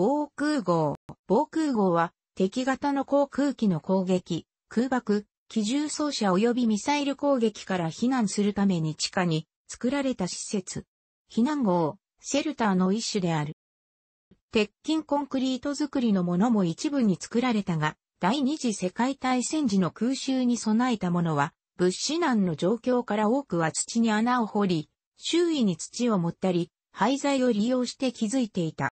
防空壕。防空壕は、敵型の航空機の攻撃、空爆、機銃装車及びミサイル攻撃から避難するために地下に作られた施設。避難壕、シェルターの一種である。鉄筋コンクリート作りのものも一部に作られたが、第二次世界大戦時の空襲に備えたものは、物資難の状況から多くは土に穴を掘り、周囲に土を盛ったり、廃材を利用して築いていた。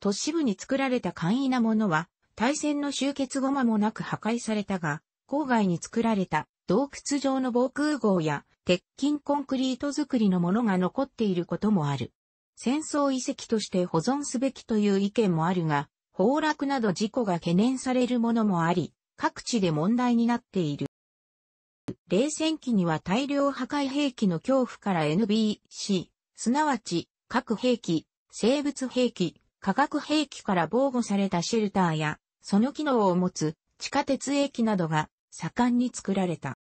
都市部に作られた簡易なものは、大戦の終結後間もなく破壊されたが、郊外に作られた洞窟状の防空壕や鉄筋コンクリート作りのものが残っていることもある。戦争遺跡として保存すべきという意見もあるが、崩落など事故が懸念されるものもあり、各地で問題になっている。冷戦期には大量破壊兵器の恐怖から NBC、すなわち核兵器、生物兵器、化学兵器から防護されたシェルターや、その機能を持つ地下鉄駅などが盛んに作られた。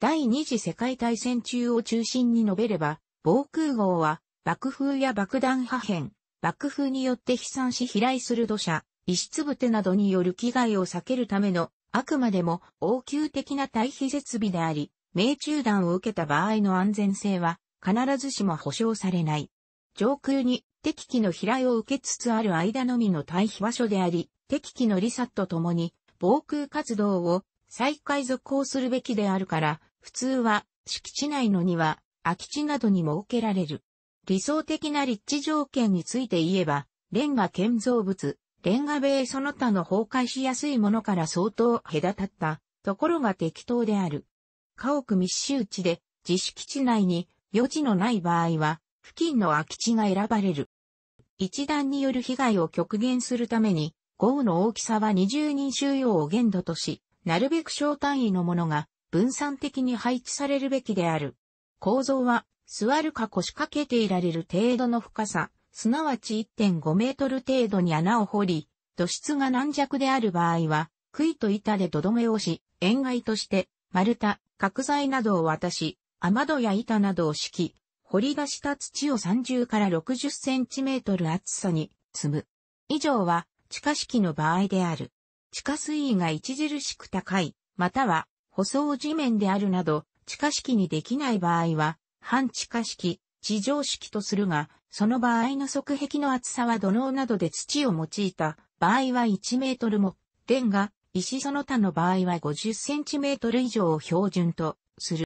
第二次世界大戦中を中心に述べれば、防空壕は爆風や爆弾破片、爆風によって飛散し飛来する土砂、石粒手などによる危害を避けるための、あくまでも応急的な対比設備であり、命中弾を受けた場合の安全性は必ずしも保証されない。上空に敵機の飛来を受けつつある間のみの退避場所であり、敵機のリサと共に防空活動を再開続行するべきであるから、普通は敷地内の庭、空き地などに設けられる。理想的な立地条件について言えば、レンガ建造物、レンガ塀その他の崩壊しやすいものから相当隔たったところが適当である。家屋密集地で自主基地内に余地のない場合は、付近の空き地が選ばれる。一段による被害を極限するために、豪雨の大きさは20人収容を限度とし、なるべく小単位のものが分散的に配置されるべきである。構造は、座るか腰掛けていられる程度の深さ、すなわち1.5メートル程度に穴を掘り、土質が軟弱である場合は、杭と板で土留めをし、円外として、丸太、角材などを渡し、雨戸や板などを敷き、掘り出した土を30から60センチメートル厚さに積む。以上は地下式の場合である。地下水位が著しく高い、または舗装地面であるなど、地下式にできない場合は、半地下式、地上式とするが、その場合の側壁の厚さは土のうなどで土を用いた場合は1メートルも、電が石その他の場合は50センチメートル以上を標準とする。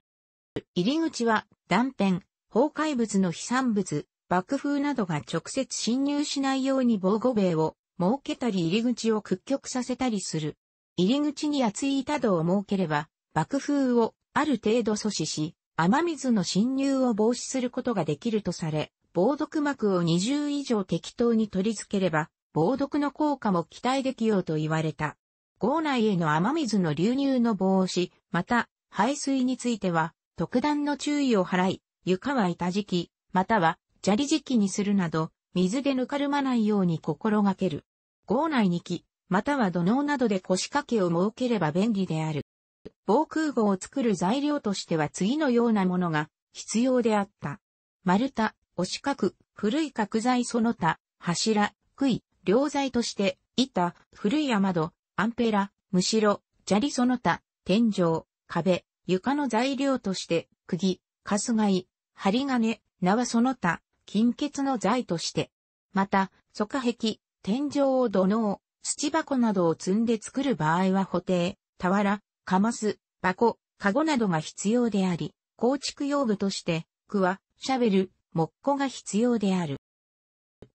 入り口は断片、崩壊物の飛散物、爆風などが直接侵入しないように防護塀を設けたり入り口を屈曲させたりする。入り口に厚い板戸を設ければ、爆風をある程度阻止し、雨水の侵入を防止することができるとされ、防毒膜を20以上適当に取り付ければ、防毒の効果も期待できようと言われた。号内への雨水の流入の防止、また、排水については、特段の注意を払い、床は板敷き、または砂利敷きにするなど、水でぬかるまないように心がける。号内に木、または土のなどで腰掛けを設ければ便利である。防空壕を作る材料としては次のようなものが必要であった。丸太、押し角、古い角材その他、柱、杭、両材として、板、古い雨戸、アンペラ、むしろ、砂利その他、天井、壁、床の材料として、釘、かすがい、針金、名はその他、金欠の材として。また、疎壁、天井を土の土箱などを積んで作る場合は補定、俵、かます、箱、籠などが必要であり、構築用具として、クワ、シャベル、木工が必要である。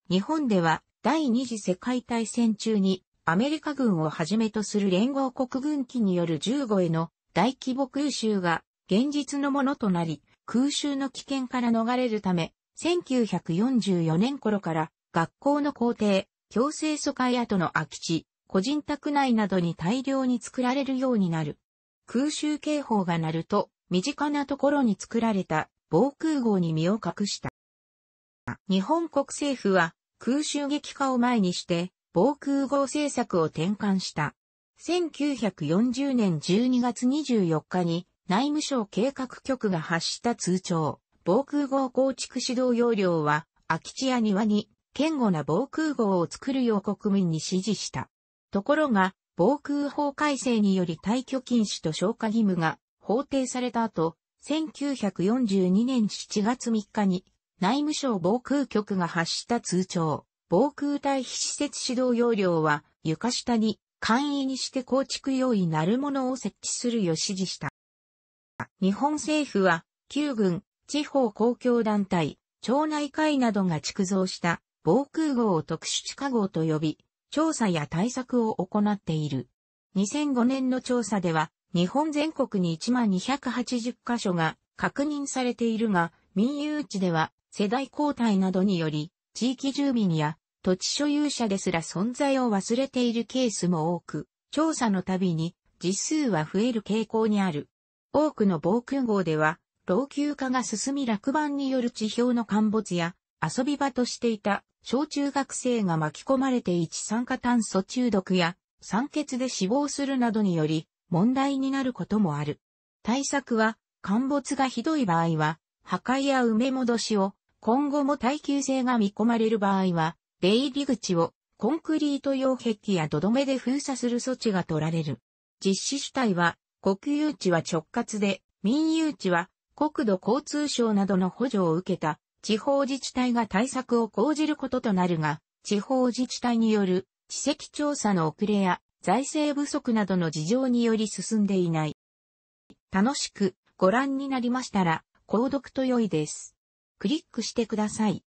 日本では、第二次世界大戦中に、アメリカ軍をはじめとする連合国軍機による15への大規模空襲が現実のものとなり、空襲の危険から逃れるため、1944年頃から学校の校庭、強制疎開跡の空き地、個人宅内などに大量に作られるようになる。空襲警報が鳴ると、身近なところに作られた防空壕に身を隠した。日本国政府は空襲撃化を前にして防空壕政策を転換した。1940年12月24日に内務省計画局が発した通帳、防空壕構築指導要領は、空き地や庭に、堅固な防空壕を作るよう国民に指示した。ところが、防空法改正により退去禁止と消火義務が法定された後、1942年7月3日に内務省防空局が発した通帳、防空対比施設指導要領は床下に簡易にして構築用意なるものを設置するよう指示した。日本政府は、旧軍、地方公共団体、町内会などが築造した防空壕を特殊地下壕と呼び、調査や対策を行っている。2005年の調査では、日本全国に1280カ所が確認されているが、民有地では世代交代などにより、地域住民や土地所有者ですら存在を忘れているケースも多く、調査のたびに実数は増える傾向にある。多くの防空壕では、老朽化が進み落盤による地表の陥没や遊び場としていた小中学生が巻き込まれて一酸化炭素中毒や酸欠で死亡するなどにより問題になることもある。対策は陥没がひどい場合は破壊や埋め戻しを今後も耐久性が見込まれる場合は出入り口をコンクリート用壁や土留めで封鎖する措置が取られる。実施主体は国有地は直轄で、民有地は国土交通省などの補助を受けた地方自治体が対策を講じることとなるが、地方自治体による地籍調査の遅れや財政不足などの事情により進んでいない。楽しくご覧になりましたら、購読と良いです。クリックしてください。